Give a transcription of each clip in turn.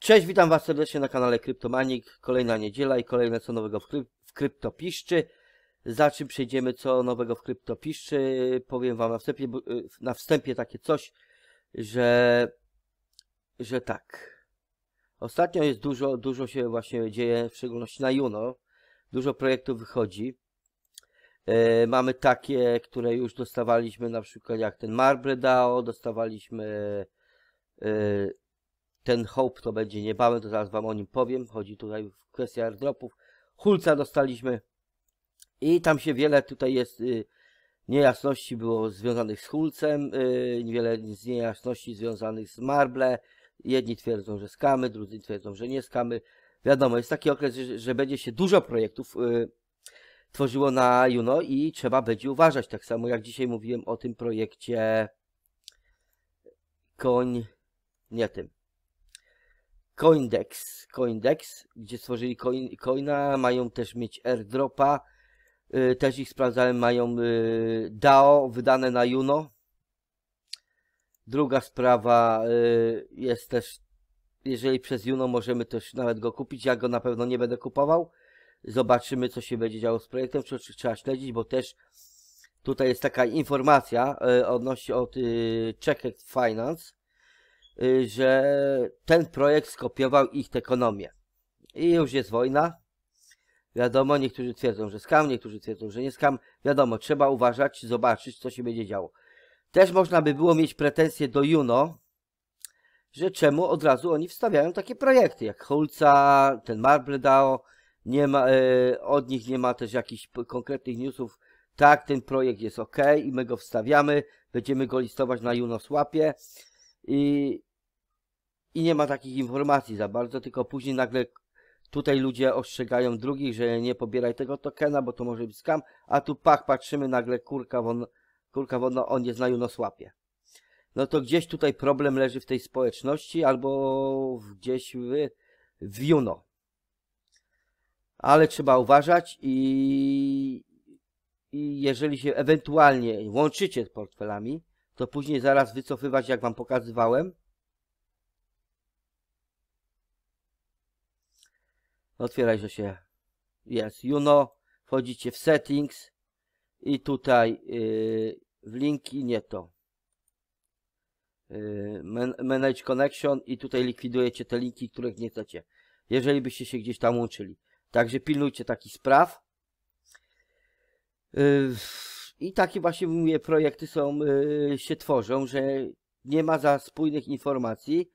Cześć, witam Was serdecznie na kanale Kryptomanik. Kolejna niedziela i kolejne co nowego w, kryp w kryptopiszczy. Za czym przejdziemy co nowego w kryptopiszczy, powiem Wam na wstępie, y, na wstępie takie coś, że, że tak. Ostatnio jest dużo, dużo się właśnie dzieje, w szczególności na Juno. Dużo projektów wychodzi. Yy, mamy takie, które już dostawaliśmy, na przykład jak ten Marbre DAO, dostawaliśmy yy, ten Hope to będzie niebawem, to zaraz Wam o nim powiem. Chodzi tutaj w kwestię airdropów. Hulca dostaliśmy i tam się wiele tutaj jest y, niejasności było związanych z Hulcem, y, z niejasności związanych z Marble. Jedni twierdzą, że skamy, drudzy twierdzą, że nie skamy. Wiadomo, jest taki okres, że, że będzie się dużo projektów y, tworzyło na Juno i trzeba będzie uważać. Tak samo jak dzisiaj mówiłem o tym projekcie koń, nie tym, Coindex, Coindex, gdzie stworzyli coin, coina, mają też mieć airdropa, yy, też ich sprawdzałem, mają yy, DAO wydane na Juno. Druga sprawa yy, jest też, jeżeli przez Juno możemy też nawet go kupić, ja go na pewno nie będę kupował. Zobaczymy, co się będzie działo z projektem, czy, czy trzeba śledzić, bo też tutaj jest taka informacja y, odnośnie od y, Check Finance, Y, że ten projekt skopiował ich ekonomię. I już jest wojna. Wiadomo, niektórzy twierdzą, że skam, niektórzy twierdzą, że nie skam. Wiadomo, trzeba uważać, zobaczyć, co się będzie działo. Też można by było mieć pretensje do Juno, że czemu od razu oni wstawiają takie projekty, jak Hulca, ten Marble DAO, nie ma, y, od nich nie ma też jakichś konkretnych newsów. Tak, ten projekt jest ok i my go wstawiamy, będziemy go listować na Juno Swapie i, i nie ma takich informacji za bardzo, tylko później nagle tutaj ludzie ostrzegają drugich, że nie pobieraj tego tokena, bo to może być skam, a tu pach, patrzymy nagle, kurka, wodna, kurka wodno, on nie no słapie. No to gdzieś tutaj problem leży w tej społeczności albo gdzieś w, w Juno. Ale trzeba uważać i, i jeżeli się ewentualnie łączycie z portfelami, to później zaraz wycofywać, jak Wam pokazywałem. Otwierajcie się. Jest Juno. Wchodzicie w settings i tutaj yy, w linki nie to. Yy, manage connection i tutaj likwidujecie te linki, których nie chcecie. Jeżeli byście się gdzieś tam łączyli. Także pilnujcie takich spraw. Yy, i takie właśnie mówię, projekty są, y, się tworzą, że nie ma za spójnych informacji.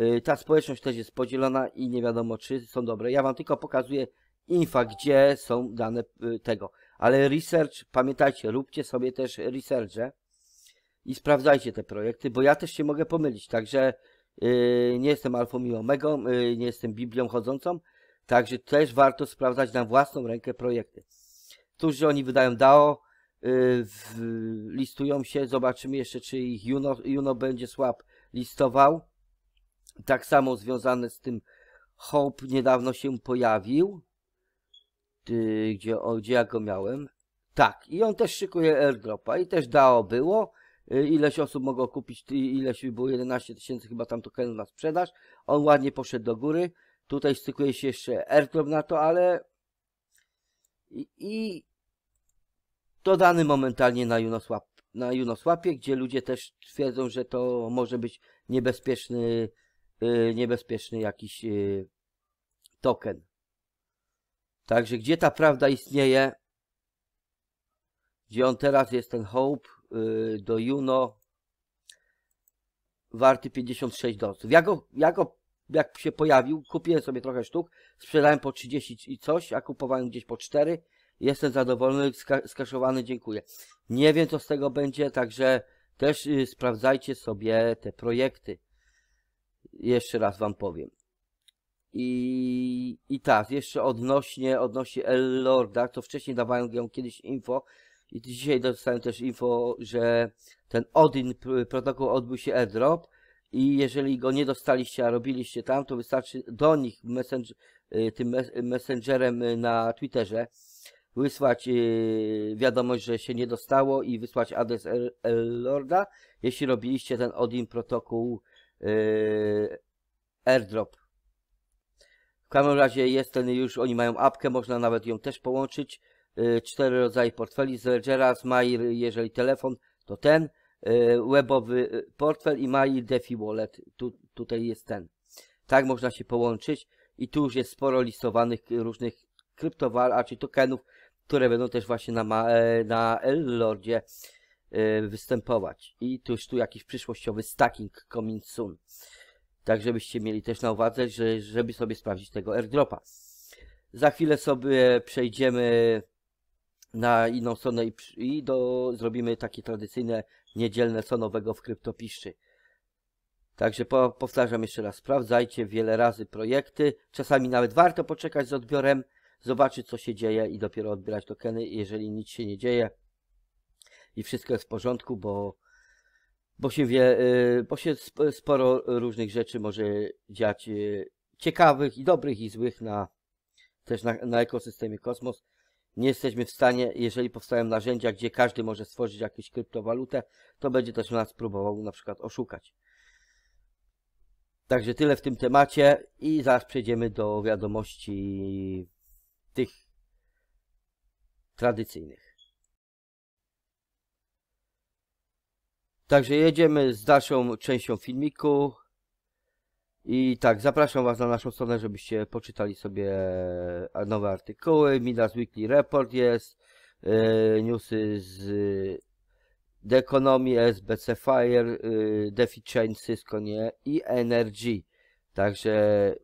Y, ta społeczność też jest podzielona i nie wiadomo, czy są dobre. Ja Wam tylko pokazuję infa, gdzie są dane y, tego. Ale research, pamiętajcie, róbcie sobie też researche i sprawdzajcie te projekty, bo ja też się mogę pomylić. Także nie jestem alfą i omegą, nie jestem Biblią chodzącą. Także też warto sprawdzać na własną rękę projekty. że oni wydają DAO, Y, listują się. Zobaczymy jeszcze, czy ich Juno, Juno będzie słab listował. Tak samo związane z tym Hope niedawno się pojawił. gdzie, o, gdzie ja go miałem? Tak, i on też szykuje airdropa i też dało było. Y, ileś osób mogło kupić, ileś było 11 tysięcy chyba tam tokenów na sprzedaż. On ładnie poszedł do góry. Tutaj stykuje się jeszcze airdrop na to, ale i dodany momentalnie na Unoswap, na gdzie ludzie też twierdzą, że to może być niebezpieczny, y, niebezpieczny jakiś y, token. Także gdzie ta prawda istnieje, gdzie on teraz jest ten Hope y, do Juno warty 56 dolców. Ja go, ja go jak się pojawił, kupiłem sobie trochę sztuk, sprzedałem po 30 i coś, a kupowałem gdzieś po 4 Jestem zadowolony, skaszowany, dziękuję. Nie wiem, co z tego będzie, także też y, sprawdzajcie sobie te projekty. Jeszcze raz wam powiem. I, i tak, jeszcze odnośnie, odnośnie El Lorda, to wcześniej dawałem ją kiedyś info i dzisiaj dostałem też info, że ten Odin protokół odbył się airdrop i jeżeli go nie dostaliście, a robiliście tam, to wystarczy do nich messenger, y, tym messengerem y, na Twitterze wysłać y, wiadomość, że się nie dostało i wysłać adres Lorda, jeśli robiliście ten Odin protokół y, airdrop. W każdym razie jest ten już, oni mają apkę, można nawet ją też połączyć. Y, cztery rodzaje portfeli z Ledgera, z Mair, jeżeli telefon, to ten. webowy portfel i Mair DeFi Wallet. Tu, tutaj jest ten. Tak można się połączyć i tu już jest sporo listowanych różnych kryptowalut, czy tokenów, które będą też właśnie na, e, na L-Lordzie e, występować. I tu już tu jakiś przyszłościowy stacking coming soon. Tak, żebyście mieli też na uwadze, że, żeby sobie sprawdzić tego airdropa. Za chwilę sobie przejdziemy na inną stronę i, i do, zrobimy takie tradycyjne niedzielne co nowego w kryptopiszczy. Także po, powtarzam jeszcze raz, sprawdzajcie wiele razy projekty. Czasami nawet warto poczekać z odbiorem, zobaczyć, co się dzieje i dopiero odbierać tokeny, jeżeli nic się nie dzieje i wszystko jest w porządku, bo, bo się wie, y, bo się sporo różnych rzeczy może dziać y, ciekawych i dobrych i złych na, też na, na ekosystemie Kosmos. Nie jesteśmy w stanie, jeżeli powstają narzędzia, gdzie każdy może stworzyć jakąś kryptowalutę, to będzie też nas próbował na przykład oszukać. Także tyle w tym temacie i zaraz przejdziemy do wiadomości tych tradycyjnych. Także jedziemy z dalszą częścią filmiku. I tak, zapraszam Was na naszą stronę, żebyście poczytali sobie nowe artykuły. Midas Weekly Report jest, y, newsy z yy, The Economy, SBC Fire, y, Defi Chain, Cisco nie, i Energy. Także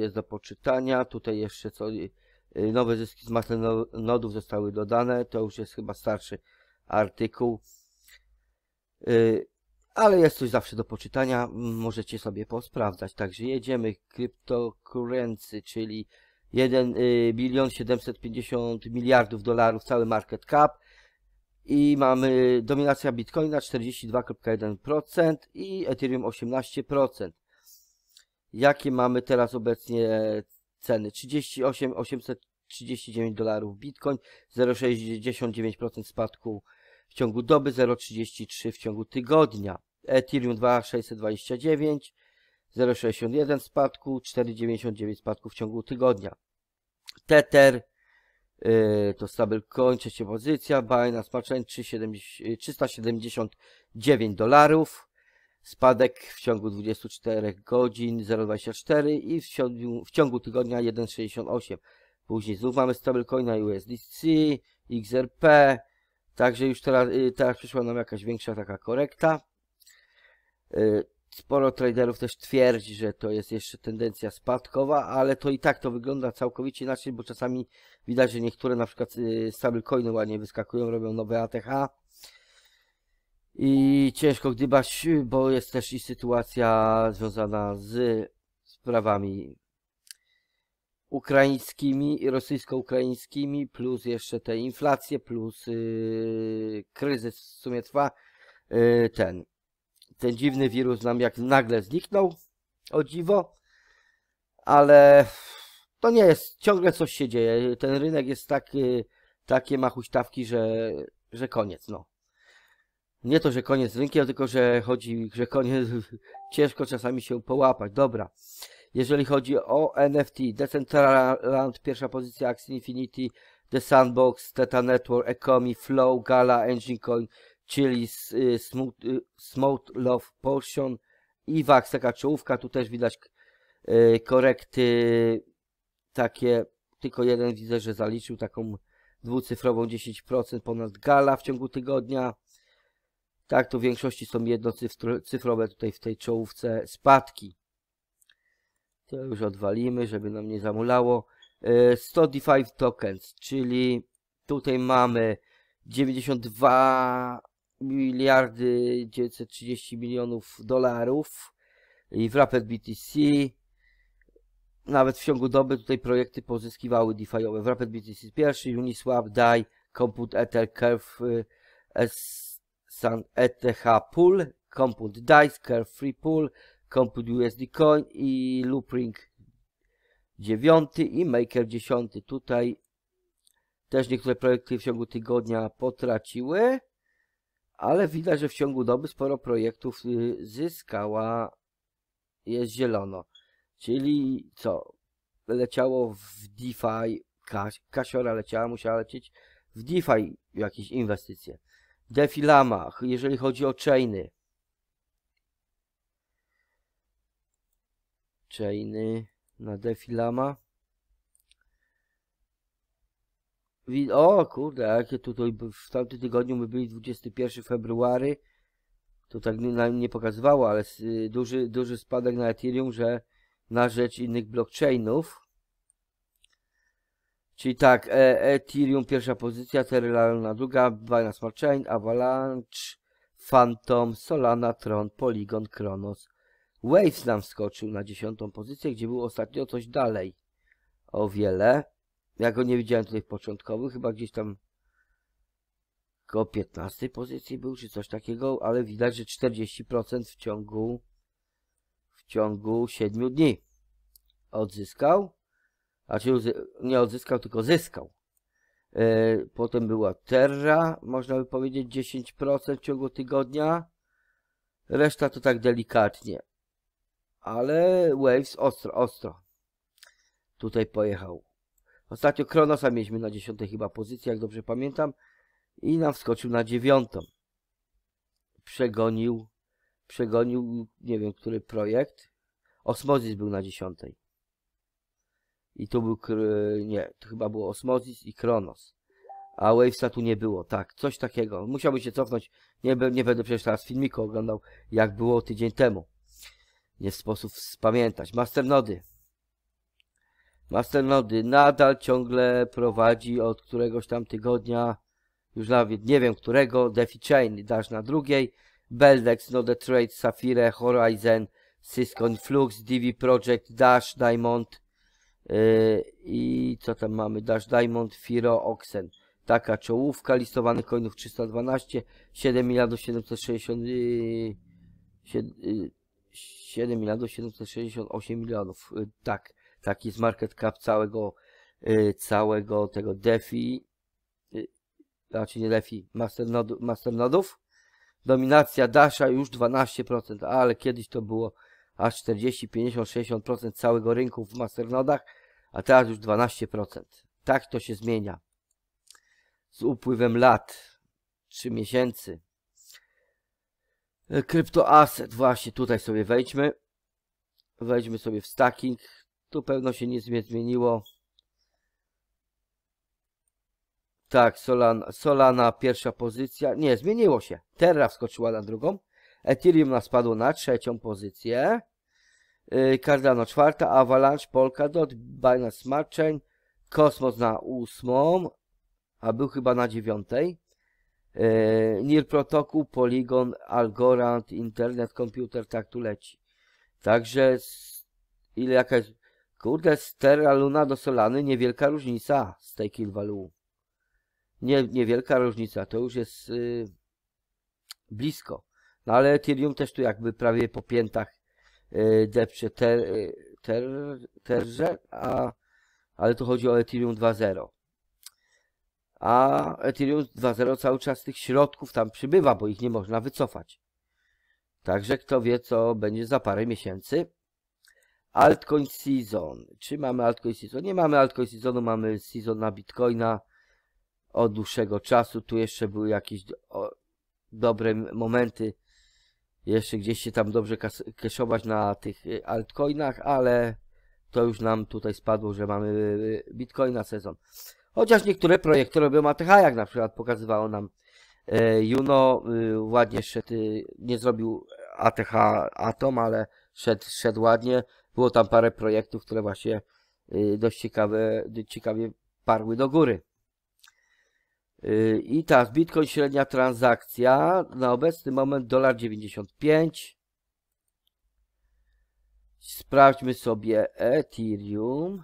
jest do poczytania. Tutaj jeszcze co, y, y, nowe zyski z masy no-, nodów zostały dodane. To już jest chyba starszy artykuł. Y, ale jest coś zawsze do poczytania. Możecie sobie posprawdzać. Także jedziemy. Cryptocurrency, czyli 1 bilion 750 miliardów dolarów cały market cap i mamy dominacja Bitcoina 42,1% i Ethereum 18%. Jakie mamy teraz obecnie ceny? 38 839 dolarów Bitcoin, 0,69% spadku w ciągu doby, 0,33 w ciągu tygodnia. Ethereum 2,629, 0,61 spadku, 4,99 spadku w ciągu tygodnia. Tether yy, to stablecoin, trzecia pozycja, Binance Smart 379 dolarów. Spadek w ciągu 24 godzin 0,24 i w ciągu, w ciągu tygodnia 1,68. Później znów mamy stablecoina USDC, XRP. Także już teraz, y, teraz przyszła nam jakaś większa taka korekta. Y, sporo traderów też twierdzi, że to jest jeszcze tendencja spadkowa, ale to i tak to wygląda całkowicie inaczej, bo czasami widać, że niektóre na przykład y, stablecoiny ładnie wyskakują, robią nowe ATH i ciężko gdybać, bo jest też i sytuacja związana z sprawami ukraińskimi, rosyjsko-ukraińskimi, plus jeszcze te inflacje, plus yy, kryzys w sumie trwa. Yy, ten, ten dziwny wirus nam jak nagle zniknął, o dziwo, ale to nie jest, ciągle coś się dzieje. Ten rynek jest tak, yy, takie ma huśtawki, że, że koniec, no nie to, że koniec z rynkiem, tylko że chodzi, że koniec, ciężko czasami się połapać. Dobra. Jeżeli chodzi o NFT, Decentraland, pierwsza pozycja, Axie Infinity, The Sandbox, Theta Network, Ecomi, Flow, Gala, Engine Coin, czyli y, Smooth, y, Smooth Love Portion, Iwax, taka czołówka, tu też widać y, korekty takie, tylko jeden widzę, że zaliczył taką dwucyfrową 10% ponad Gala w ciągu tygodnia. Tak, to w większości są jednocyfrowe tutaj w tej czołówce spadki. To już odwalimy, żeby nam nie zamulało. 105 e, tokens, czyli tutaj mamy 92 miliardy 930 milionów dolarów i w Rapid BTC nawet w ciągu doby tutaj projekty pozyskiwały DeFi'owe. W Rapid BTC pierwszy, Uniswap, DAI, Compute, Ether, Curve, e, S Sun ETH Pool, Compute DICE, Carefree Pool, Compute USD Coin i Loopring 9 i Maker 10. Tutaj też niektóre projekty w ciągu tygodnia potraciły, ale widać, że w ciągu doby sporo projektów y, zyskała, jest zielono. Czyli co? Leciało w DeFi, kas, kasiora leciała, musiała lecieć w DeFi jakieś inwestycje defilamach, jeżeli chodzi o chainy. Chainy na defilama. O kurde, jakie tutaj w tamtym tygodniu my byli 21 february. To tak nam nie pokazywało, ale duży, duży spadek na Ethereum, że na rzecz innych blockchainów. Czyli tak, e Ethereum pierwsza pozycja, Terra druga, Binance Smart Chain, Avalanche, Phantom, Solana, Tron, Polygon, Kronos. Waves nam wskoczył na dziesiątą pozycję, gdzie był ostatnio coś dalej. O wiele. Ja go nie widziałem tutaj w początkowych, chyba gdzieś tam koło 15 pozycji był, czy coś takiego, ale widać, że 40% w ciągu w ciągu 7 dni odzyskał. Znaczy nie odzyskał, tylko zyskał. E, potem była terra, można by powiedzieć 10% w ciągu tygodnia. Reszta to tak delikatnie. Ale Waves ostro, ostro. Tutaj pojechał. Ostatnio Kronosa mieliśmy na 10 chyba pozycji, jak dobrze pamiętam. I nam wskoczył na 9. Przegonił, przegonił, nie wiem, który projekt. Osmozis był na 10. I tu był, nie, to chyba było Osmosis i Kronos. A Wavesa tu nie było, tak, coś takiego. Musiałbym się cofnąć, nie, nie będę przecież teraz filmiku oglądał, jak było tydzień temu. Nie sposób spamiętać. Masternody. Masternody nadal ciągle prowadzi od któregoś tam tygodnia, już nawet nie wiem którego, DeFi Chain dasz na drugiej, Beldex, Node Trade, Safire, Horizon, Syscoin Flux, DV Project, Dash, Diamond, Yy, I co tam mamy? Dash Diamond, Firo, Oxen. Taka czołówka, listowanych coinów 312, 7 miliardów 760... Yy, 7, miliardów 768 milionów. tak, taki jest market cap całego, y, całego tego DeFi. znaczy nie DeFi, masternodów. masternodów. Dominacja Dasha już 12%, ale kiedyś to było aż 40, 50, 60% całego rynku w masternodach, a teraz już 12%. Tak to się zmienia. Z upływem lat, 3 miesięcy. E, Kryptoaset, właśnie tutaj sobie wejdźmy. Wejdźmy sobie w stacking. Tu pewno się nic nie zmieniło. Tak, Solana, Solana pierwsza pozycja. Nie, zmieniło się. Terra wskoczyła na drugą. Ethereum spadło na trzecią pozycję. Y, Cardano czwarta, Avalanche, Polkadot, Binance Smart Chain, Kosmos na ósmą, a był chyba na dziewiątej. Y, Nir Protokół, Polygon, Algorand, Internet, Komputer, tak tu leci. Także ile jakaś, kurde, Stera Luna do Solany niewielka różnica z tej Value. Nie, niewielka różnica, to już jest yy, blisko. No ale Ethereum też tu jakby prawie po piętach yy, depcze ter, e, ter, terże, a, ale tu chodzi o Ethereum 2.0. A Ethereum 2.0 cały czas tych środków tam przybywa, bo ich nie można wycofać. Także kto wie, co będzie za parę miesięcy. Altcoin Season. Czy mamy Altcoin Season? Nie mamy Altcoin Seasonu, mamy Season na Bitcoina od dłuższego czasu. Tu jeszcze były jakieś do, o, dobre momenty jeszcze gdzieś się tam dobrze keszować na tych y, altcoinach, ale to już nam tutaj spadło, że mamy y, bitcoina sezon. Chociaż niektóre projekty robią ATH, jak na przykład pokazywało nam e, Juno, y, ładnie szedł, nie zrobił ATH Atom, ale szedł, szedł ładnie. Było tam parę projektów, które właśnie dość ciekawe, ciekawie parły do góry. Y, I tak, Bitcoin średnia transakcja na obecny moment dolar 95. Sprawdźmy sobie Ethereum.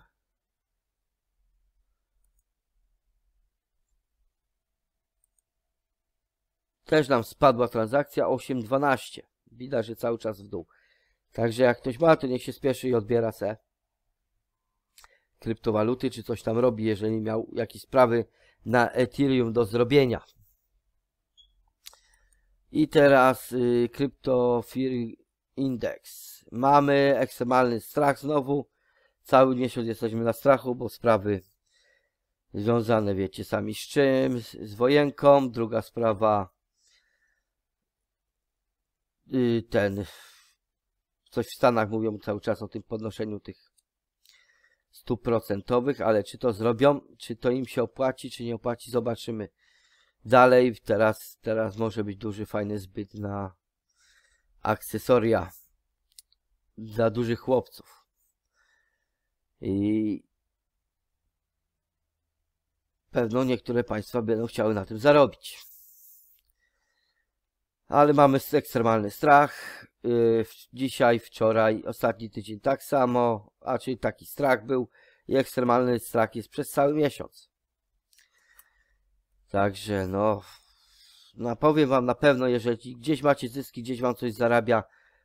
Też nam spadła transakcja 8.12. Widać, że cały czas w dół. Także jak ktoś ma, to niech się spieszy i odbiera se kryptowaluty, czy coś tam robi, jeżeli miał jakieś sprawy na Ethereum do zrobienia. I teraz y, Crypto Fear Index. Mamy ekstremalny strach znowu. Cały miesiąc jesteśmy na strachu, bo sprawy związane wiecie sami z czym, z, z wojenką. Druga sprawa y, ten coś w Stanach mówią cały czas o tym podnoszeniu tych stuprocentowych, ale czy to zrobią, czy to im się opłaci, czy nie opłaci, zobaczymy. Dalej, teraz, teraz może być duży, fajny zbyt na akcesoria dla dużych chłopców. I pewno niektóre państwa będą chciały na tym zarobić ale mamy ekstremalny strach. Y, dzisiaj, wczoraj, ostatni tydzień tak samo, a czyli taki strach był i ekstremalny strach jest przez cały miesiąc. Także no, no powiem wam na pewno, jeżeli gdzieś macie zyski, gdzieś wam coś zarabia,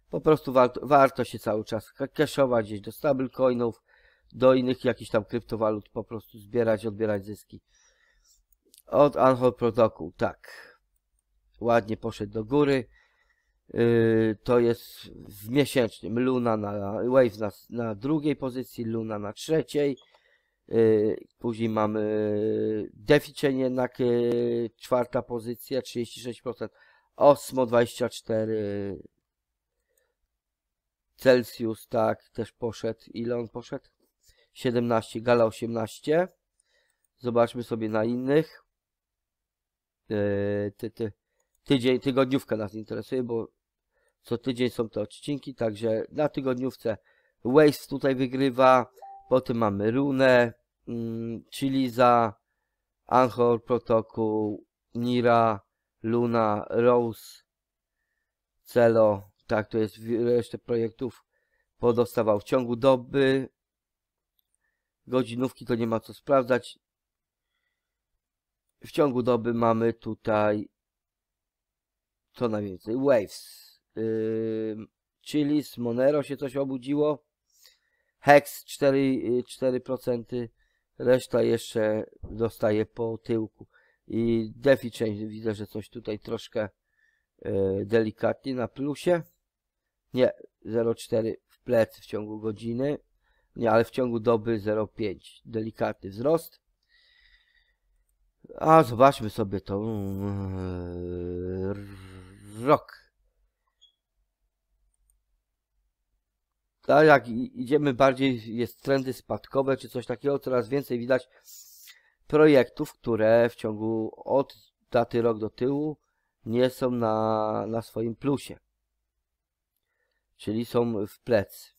po prostu warto, warto się cały czas cashować gdzieś do stablecoinów, do innych jakichś tam kryptowalut, po prostu zbierać, odbierać zyski. Od Anhol Protocol, tak ładnie poszedł do góry. Y, to jest w miesięcznym Luna na wave na, na drugiej pozycji, Luna na trzeciej. Y, później mamy Deficient jednak y, czwarta pozycja 36%, Osmo 24 Celsius tak też poszedł. Ile on poszedł? 17, Gala 18. Zobaczmy sobie na innych. Yy, ty, ty tydzień, tygodniówka nas interesuje, bo co tydzień są te odcinki, także na tygodniówce Waste tutaj wygrywa, potem mamy Runę, mm, Chiliza, Anchor Protokół, Nira, Luna, Rose, Celo, tak to jest resztę projektów, podostawał w ciągu doby, godzinówki to nie ma co sprawdzać, w ciągu doby mamy tutaj co najwięcej, Waves, yy, z Monero się coś obudziło, Hex 4%, 4% y, reszta jeszcze dostaje po tyłku. I DeFi część widzę, że coś tutaj troszkę yy, delikatnie na plusie. Nie, 0,4 w plec w ciągu godziny. Nie, ale w ciągu doby 0,5. Delikatny wzrost. A zobaczmy sobie to rok. Tak, jak idziemy bardziej, jest trendy spadkowe czy coś takiego, coraz więcej widać projektów, które w ciągu od daty rok do tyłu nie są na, na swoim plusie. Czyli są w plec.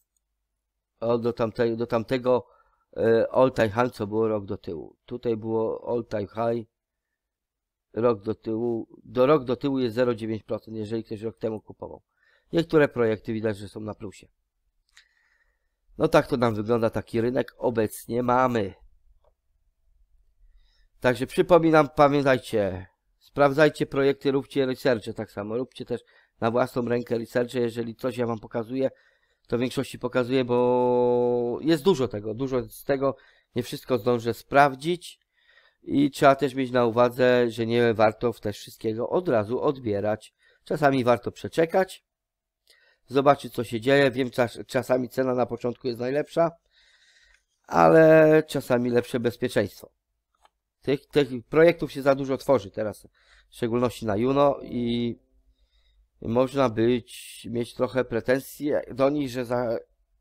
do, do tamtego e, all time high, co było rok do tyłu. Tutaj było all time high rok do tyłu, do rok do tyłu jest 0,9%, jeżeli ktoś rok temu kupował. Niektóre projekty widać, że są na plusie. No tak to nam wygląda taki rynek obecnie mamy. Także przypominam, pamiętajcie, sprawdzajcie projekty, róbcie researche tak samo, róbcie też na własną rękę researche, jeżeli coś ja wam pokazuję, to w większości pokazuję, bo jest dużo tego, dużo z tego, nie wszystko zdążę sprawdzić, i trzeba też mieć na uwadze, że nie warto też wszystkiego od razu odbierać. Czasami warto przeczekać, zobaczyć co się dzieje. Wiem, czas, czasami cena na początku jest najlepsza, ale czasami lepsze bezpieczeństwo. Tych, tych projektów się za dużo tworzy teraz, w szczególności na Juno i można być, mieć trochę pretensji do nich, że za,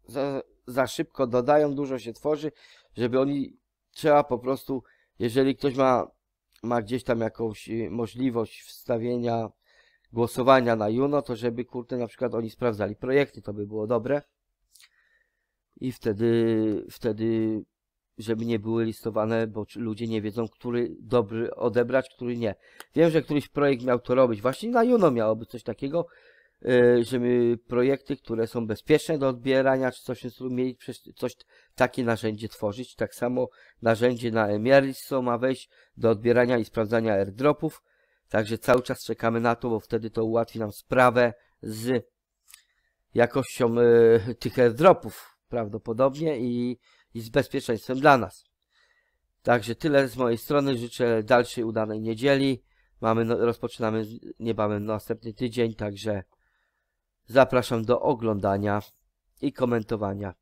za, za szybko dodają, dużo się tworzy, żeby oni, trzeba po prostu jeżeli ktoś ma, ma gdzieś tam jakąś y, możliwość wstawienia głosowania na Juno, to żeby kurde na przykład oni sprawdzali projekty, to by było dobre. I wtedy, wtedy żeby nie były listowane, bo ludzie nie wiedzą, który dobry odebrać, który nie. Wiem, że któryś projekt miał to robić. Właśnie na Juno miałoby coś takiego, E, żeby projekty, które są bezpieczne do odbierania, czy coś w mieli coś, takie narzędzie tworzyć. Tak samo narzędzie na co ma wejść do odbierania i sprawdzania airdropów. Także cały czas czekamy na to, bo wtedy to ułatwi nam sprawę z jakością y, tych airdropów prawdopodobnie i, i z bezpieczeństwem dla nas. Także tyle z mojej strony. Życzę dalszej udanej niedzieli. Mamy, no, rozpoczynamy niebawem następny tydzień, także Zapraszam do oglądania i komentowania.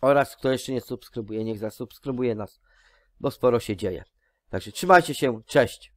Oraz kto jeszcze nie subskrybuje, niech zasubskrybuje nas, bo sporo się dzieje. Także trzymajcie się, cześć!